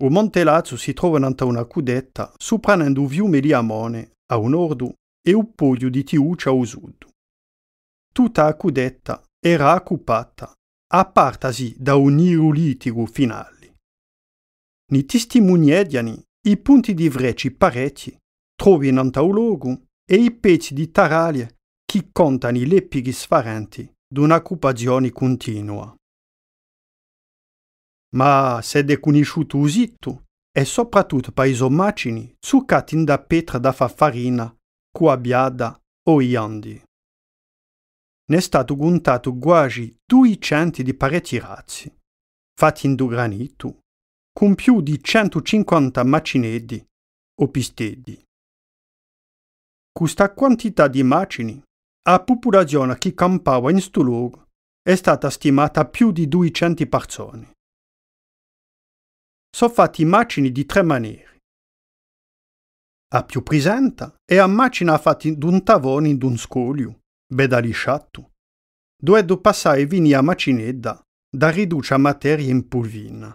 Il Monte Lazio si trova in una cudetta supranando il fiume di Amone a un ordu e il poglio di Tiucia a sud. Tutta la cudetta era occupata, a partasi da un irulitico finale. Ni testimoniediani i punti di vreci parecchi, trovi in un logo e i pezzi di taraglie che contano le pighi sfarenti d'un'occupazione continua ma se è conosciuto usito e soprattutto per i sommacini zuccati da petra da fa farina, coabbiada o iandi. Ne è stato contato quasi 200 di pareti razzi, fatti in du granito, con più di 150 macinedi o pistedi. Questa quantità di macini, la popolazione che campava in questo luogo, è stata stimata a più di 200 persone sono fatti macini di tre maniere. A più prisenta e a macina fatti d'un tavone d'un scoglio, beda lisciatto. Due do passare vini a macinedda, da riduce a materia in pulvina.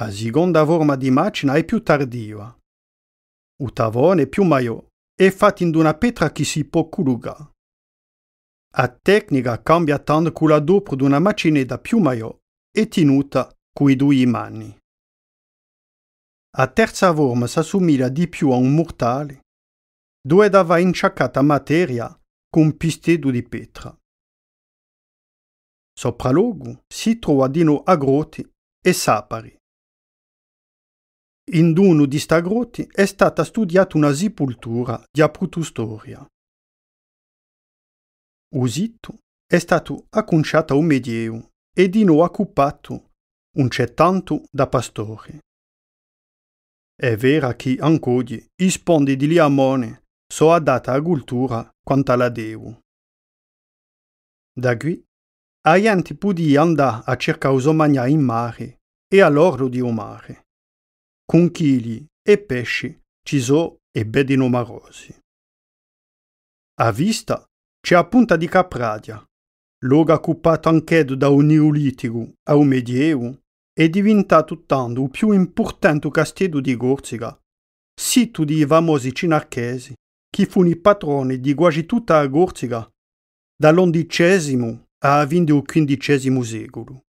La seconda forma di macina è più tardiva. U tavone è più maio è fatti in una petra che si può colugare. La tecnica cambia tanto con la dopo una macinetta più maio e tenuta coi due mani. A terza forma s'assomiglia di più a un mortale, dove dava inciaccata materia con pistedo di pietra. Sopra logo si trova di a agroti e sapari. In uno di sta groti è stata studiata una sepoltura di aprutustoria. Usito è stato acconciato al Medioevo e di dino occupato un c'è tanto da pastore. È vera che ancogli i spondi di Liamone so data a cultura quanta la devo. Da qui, a gente pudi andare a cercare usomagna in mare e all'orlo di un mare. Conchigli e pesci ci so e bedi numerosi. A vista c'è a punta di Capradia, luogo occupato anche da un neolitico a un medievo, è diventato tanto il più importante castello di Corsica, sito di famosi cinarchesi, che furono i patroni di quasi tutta la Corsica dall'undicesimo al XV secolo.